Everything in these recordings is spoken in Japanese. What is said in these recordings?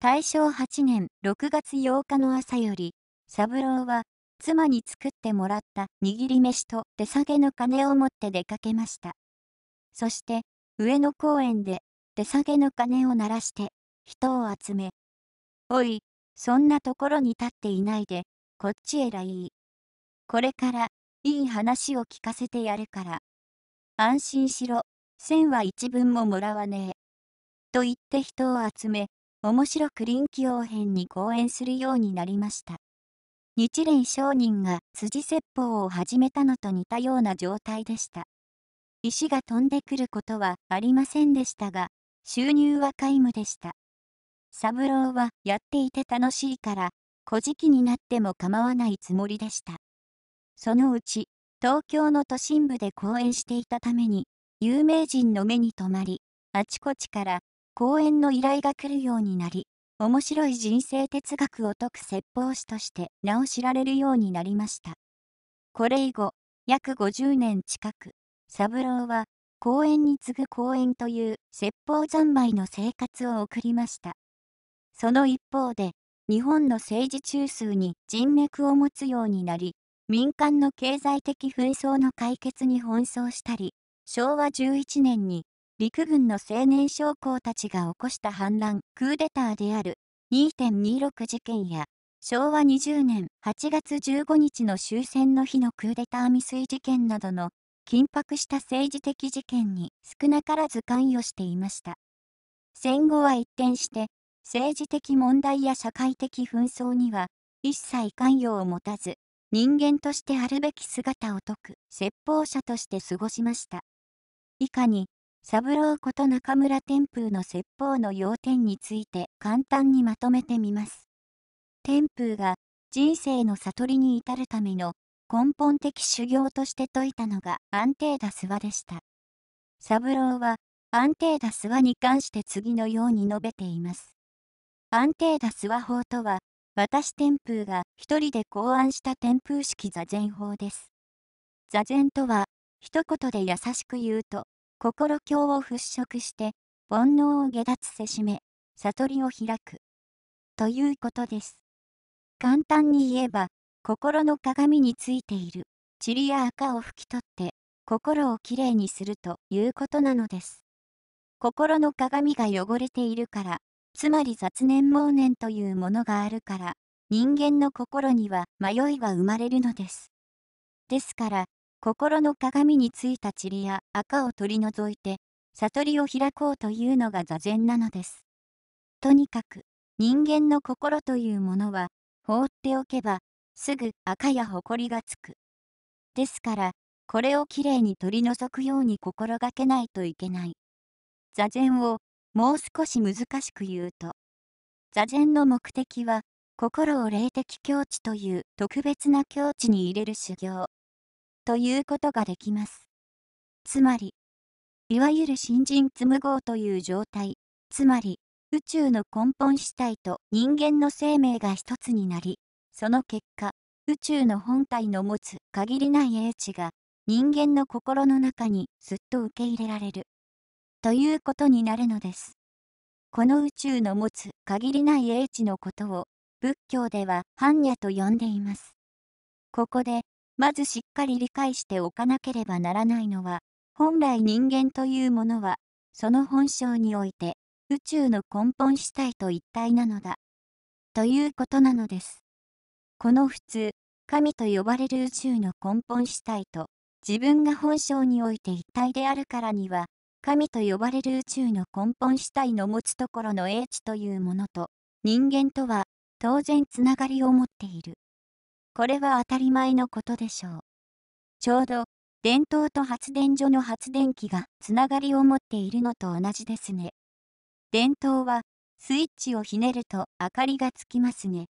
大正8年6月8日の朝より、三郎は、妻に作ってもらった握り飯と手提げの金を持って出かけました。そして、上野公園で、手提げの鐘を鳴らして、人を集め、おい、そんなところに立っていないで、こっちへらい。これから、いい話を聞かせてやるから。安心しろ、千は一分ももらわねえ。と言って人を集め、面白く臨機応変に講演するようになりました。日蓮商人が辻説法を始めたのと似たような状態でした。石が飛んでくることはありませんでしたが、収入は皆無でした。三郎はやっていて楽しいから、小記になっても構わないつもりでした。そのうち、東京の都心部で講演していたために、有名人の目に留まり、あちこちから講演の依頼が来るようになり、面白い人生哲学を説く説法師として名を知られるようになりました。これ以後、約50年近く、三郎は公園に次ぐ公園という説法三昧の生活を送りました。その一方で、日本の政治中枢に人脈を持つようになり、民間の経済的紛争の解決に奔走したり、昭和11年に陸軍の青年将校たちが起こした反乱、クーデターである2.26事件や、昭和20年8月15日の終戦の日のクーデター未遂事件などの緊迫した政治的事件に少なからず関与していました。戦後は一転して、政治的問題や社会的紛争には一切関与を持たず、人間としてあるべき姿を説く説法者として過ごしました。以下に三郎こと中村天風の説法の要点について簡単にまとめてみます。天風が人生の悟りに至るための根本的修行として説いたのが安定だ諏訪でした。三郎は安定だ諏訪に関して次のように述べています。安定だ諏訪法とは、私天風が一人で考案した天風式座禅法です。座禅とは、一言で優しく言うと、心境を払拭して、煩悩を下脱せしめ、悟りを開く。ということです。簡単に言えば、心の鏡についている、塵や垢を拭き取って、心をきれいにするということなのです。心の鏡が汚れているから、つまり雑念妄念というものがあるから、人間の心には迷いが生まれるのです。ですから、心の鏡についた塵や赤を取り除いて、悟りを開こうというのが座禅なのです。とにかく、人間の心というものは、放っておけば、すぐ赤や埃がつく。ですから、これをきれいに取り除くように心がけないといけない。座禅をもう少し難しく言うと、座禅の目的は、心を霊的境地という特別な境地に入れる修行。ということができます。つまり、いわゆる新人紡ごという状態、つまり、宇宙の根本主体と人間の生命が一つになり、その結果、宇宙の本体の持つ限りない英知が人間の心の中にすっと受け入れられる。ということになるのです。この宇宙の持つ限りない英知のことを仏教では般若と呼んでいます。ここでまずしっかり理解しておかなければならないのは、本来人間というものは、その本性において、宇宙の根本主体と一体なのだ。ということなのです。この普通、神と呼ばれる宇宙の根本主体と、自分が本性において一体であるからには、神と呼ばれる宇宙の根本主体の持つところの英知というものと、人間とは、当然つながりを持っている。これは当たり前のことでしょう。ちょうど、電灯と発電所の発電機がつながりを持っているのと同じですね。電灯は、スイッチをひねると明かりがつきますね。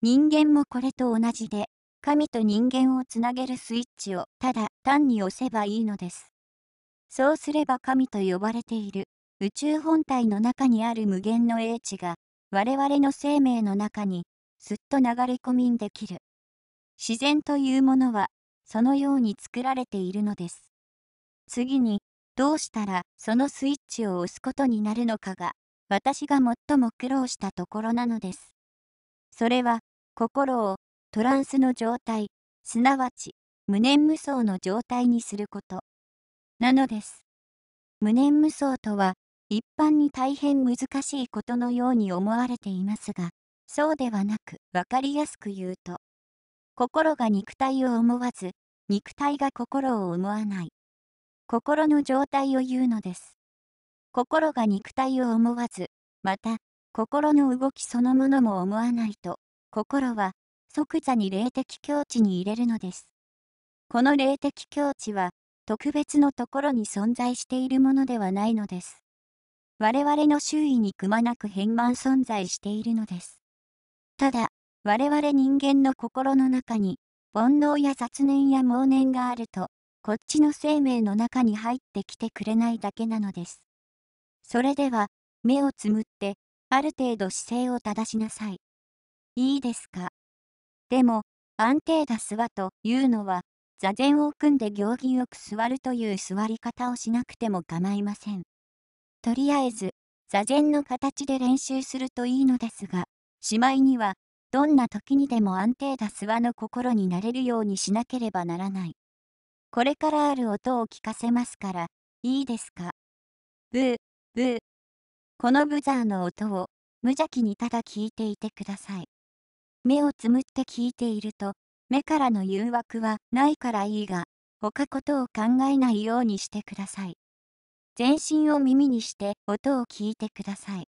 人間もこれと同じで、神と人間をつなげるスイッチをただ単に押せばいいのです。そうすれば神と呼ばれている宇宙本体の中にある無限の英知が我々の生命の中にすっと流れ込みんできる。自然というものはそのように作られているのです。次にどうしたらそのスイッチを押すことになるのかが私が最も苦労したところなのです。それは心をトランスの状態すなわち無念無双の状態にすることなのです。無念無双とは一般に大変難しいことのように思われていますがそうではなく分かりやすく言うと心が肉体を思わず、肉体が心を思わない。心の状態を言うのです。心が肉体を思わず、また、心の動きそのものも思わないと、心は即座に霊的境地に入れるのです。この霊的境地は、特別のところに存在しているものではないのです。我々の周囲にくまなく変満存在しているのです。ただ、我々人間の心の中に、煩悩や雑念や妄念があると、こっちの生命の中に入ってきてくれないだけなのです。それでは、目をつむって、ある程度姿勢を正しなさい。いいですか。でも、安定だ諏訪というのは、座禅を組んで行儀よく座るという座り方をしなくても構いません。とりあえず、座禅の形で練習するといいのですが、しまいには、どんな時にでも安定だ諏訪の心になれるようにしなければならない。これからある音を聞かせますから、いいですか。ブー、ブー。このブザーの音を無邪気にただ聞いていてください。目をつむって聞いていると、目からの誘惑はないからいいが、他ことを考えないようにしてください。全身を耳にして音を聞いてください。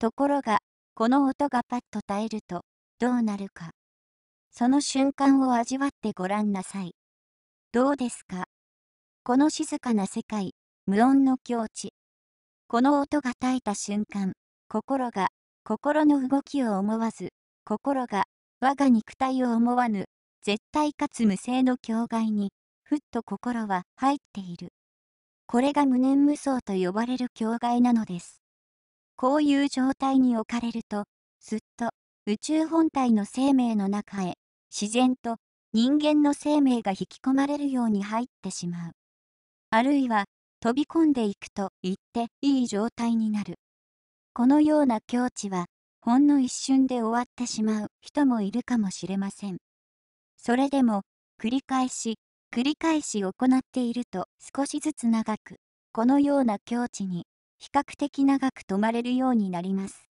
ところが、この音がパッと耐えると、どうなるか。その瞬間を味わってごらんなさい。どうですかこの静かな世界、無音の境地。この音が絶えた瞬間、心が、心の動きを思わず、心が、我が肉体を思わぬ、絶対かつ無性の境界に、ふっと心は入っている。これが無念無想と呼ばれる境界なのです。こういう状態に置かれると、すっと、宇宙本体の生命の中へ、自然と人間の生命が引き込まれるように入ってしまう。あるいは、飛び込んでいくと言っていい状態になる。このような境地は、ほんの一瞬で終わってしまう人もいるかもしれません。それでも、繰り返し、繰り返し行っていると少しずつ長く、このような境地に比較的長く止まれるようになります。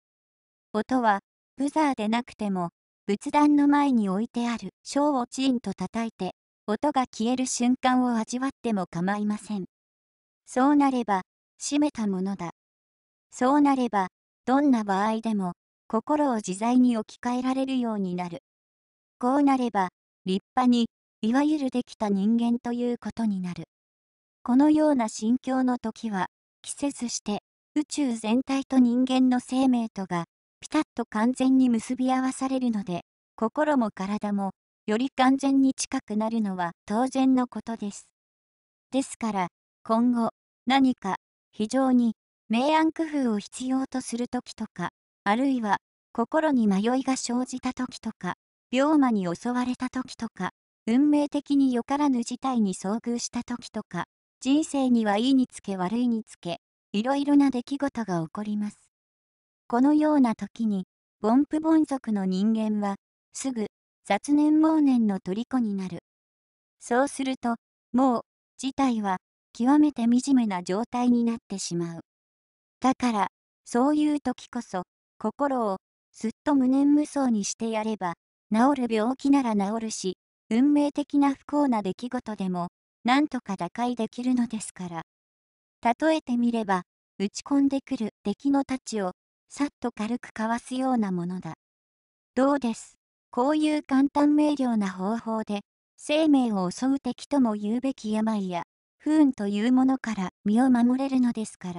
音はブザーでなくても、仏壇の前に置いてある小をチーンと叩いて、音が消える瞬間を味わっても構いません。そうなれば、閉めたものだ。そうなれば、どんな場合でも、心を自在に置き換えられるようになる。こうなれば、立派に、いわゆるできた人間ということになる。このような心境の時は、季節して、宇宙全体と人間の生命とが、ピタッと完全に結び合わされるので、心も体も、より完全に近くなるのは当然のことです。ですから、今後、何か、非常に、明暗工夫を必要とする時とか、あるいは、心に迷いが生じた時とか、病魔に襲われた時とか、運命的によからぬ事態に遭遇した時とか、人生にはいいにつけ悪いにつけ、いろいろな出来事が起こります。このような時に、凡夫凡族の人間は、すぐ、雑念妄念の虜になる。そうすると、もう、事態は、極めて惨めな状態になってしまう。だから、そういう時こそ、心を、すっと無念無想にしてやれば、治る病気なら治るし、運命的な不幸な出来事でも、なんとか打開できるのですから。例えてみれば、打ち込んでくる敵の太刀を、さっと軽くかわすようなものだ。どうです。こういう簡単明瞭な方法で、生命を襲う敵とも言うべき病や、不運というものから身を守れるのですから。